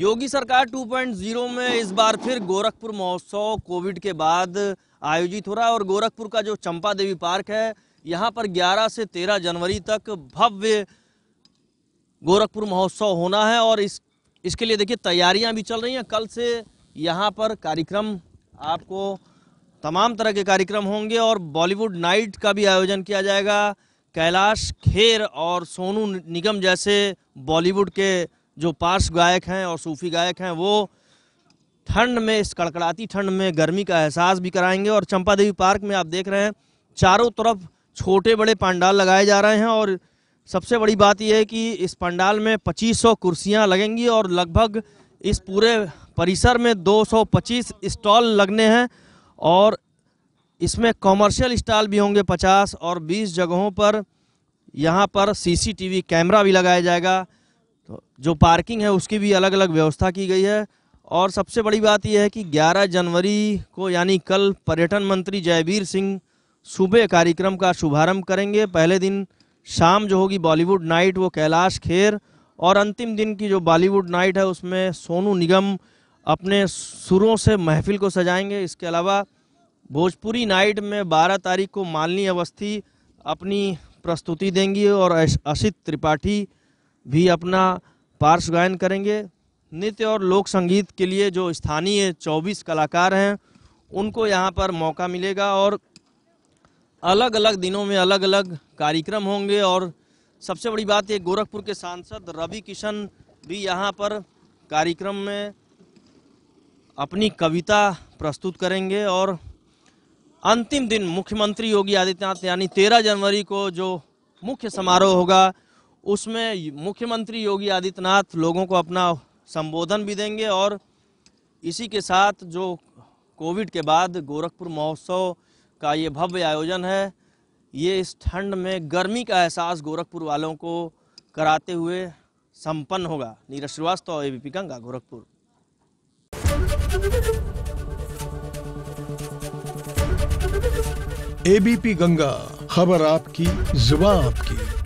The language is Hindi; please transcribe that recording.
योगी सरकार 2.0 में इस बार फिर गोरखपुर महोत्सव कोविड के बाद आयोजित हो रहा है और गोरखपुर का जो चंपा देवी पार्क है यहाँ पर 11 से 13 जनवरी तक भव्य गोरखपुर महोत्सव होना है और इस इसके लिए देखिए तैयारियाँ भी चल रही हैं कल से यहाँ पर कार्यक्रम आपको तमाम तरह के कार्यक्रम होंगे और बॉलीवुड नाइट का भी आयोजन किया जाएगा कैलाश खेर और सोनू निगम जैसे बॉलीवुड के जो पार्श्व गायक हैं और सूफ़ी गायक हैं वो ठंड में इस कड़कड़ाती ठंड में गर्मी का एहसास भी कराएंगे और चंपा देवी पार्क में आप देख रहे हैं चारों तरफ छोटे बड़े पंडाल लगाए जा रहे हैं और सबसे बड़ी बात यह है कि इस पंडाल में 2500 कुर्सियाँ लगेंगी और लगभग इस पूरे परिसर में 225 स्टॉल लगने हैं और इसमें कॉमर्शियल स्टॉल भी होंगे 50 और 20 जगहों पर यहाँ पर सीसीटीवी कैमरा भी लगाया जाएगा तो जो पार्किंग है उसकी भी अलग अलग व्यवस्था की गई है और सबसे बड़ी बात यह है कि 11 जनवरी को यानी कल पर्यटन मंत्री जयवीर सिंह सुबह कार्यक्रम का शुभारंभ करेंगे पहले दिन शाम जो होगी बॉलीवुड नाइट वो कैलाश खेर और अंतिम दिन की जो बॉलीवुड नाइट है उसमें सोनू निगम अपने सुरों से महफिल को सजाएंगे इसके अलावा भोजपुरी नाइट में 12 तारीख को मालनी अवस्थी अपनी प्रस्तुति देंगी और असित त्रिपाठी भी अपना पार्श्व गायन करेंगे नृत्य और लोक संगीत के लिए जो स्थानीय 24 कलाकार हैं उनको यहाँ पर मौका मिलेगा और अलग अलग दिनों में अलग अलग कार्यक्रम होंगे और सबसे बड़ी बात ये गोरखपुर के सांसद रवि किशन भी यहाँ पर कार्यक्रम में अपनी कविता प्रस्तुत करेंगे और अंतिम दिन मुख्यमंत्री योगी आदित्यनाथ यानी तेरह जनवरी को जो मुख्य समारोह होगा उसमें मुख्यमंत्री योगी आदित्यनाथ लोगों को अपना संबोधन भी देंगे और इसी के साथ जो कोविड के बाद गोरखपुर महोत्सव का ये भव्य आयोजन है ये इस ठंड में गर्मी का एहसास गोरखपुर वालों को कराते हुए संपन्न होगा नीरज श्रीवास्तव एबीपी गंगा गोरखपुर एबीपी गंगा खबर आपकी जुबा आपकी